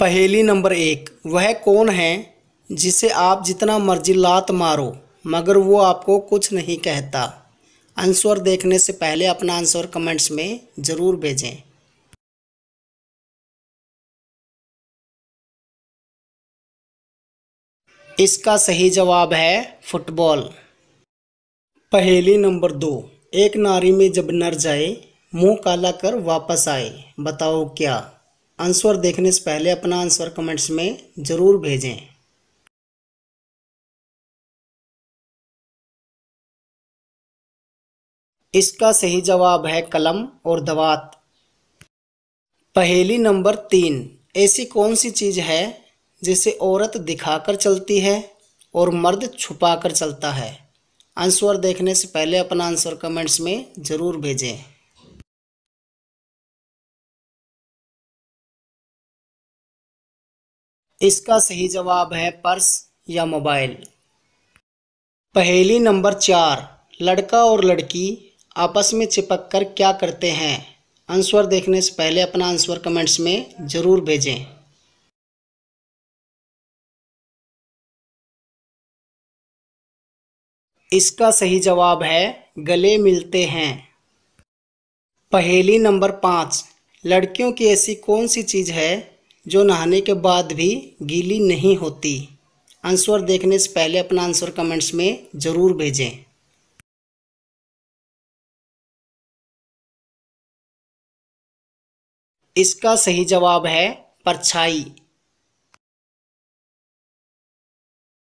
पहेली नंबर एक वह कौन है जिसे आप जितना मर्जी लात मारो मगर वो आपको कुछ नहीं कहता आंसर देखने से पहले अपना आंसर कमेंट्स में ज़रूर भेजें इसका सही जवाब है फुटबॉल पहेली नंबर दो एक नारी में जब नर जाए मुंह काला कर वापस आए बताओ क्या आंसर देखने से पहले अपना आंसर कमेंट्स में ज़रूर भेजें इसका सही जवाब है कलम और दवात पहेली नंबर तीन ऐसी कौन सी चीज़ है जिसे औरत दिखाकर चलती है और मर्द छुपाकर चलता है आंसर देखने से पहले अपना आंसर कमेंट्स में ज़रूर भेजें इसका सही जवाब है पर्स या मोबाइल पहेली नंबर चार लड़का और लड़की आपस में चिपक कर क्या करते हैं आंसर देखने से पहले अपना आंसर कमेंट्स में ज़रूर भेजें इसका सही जवाब है गले मिलते हैं पहेली नंबर पाँच लड़कियों की ऐसी कौन सी चीज़ है जो नहाने के बाद भी गीली नहीं होती आंसर देखने से पहले अपना आंसर कमेंट्स में ज़रूर भेजें इसका सही जवाब है परछाई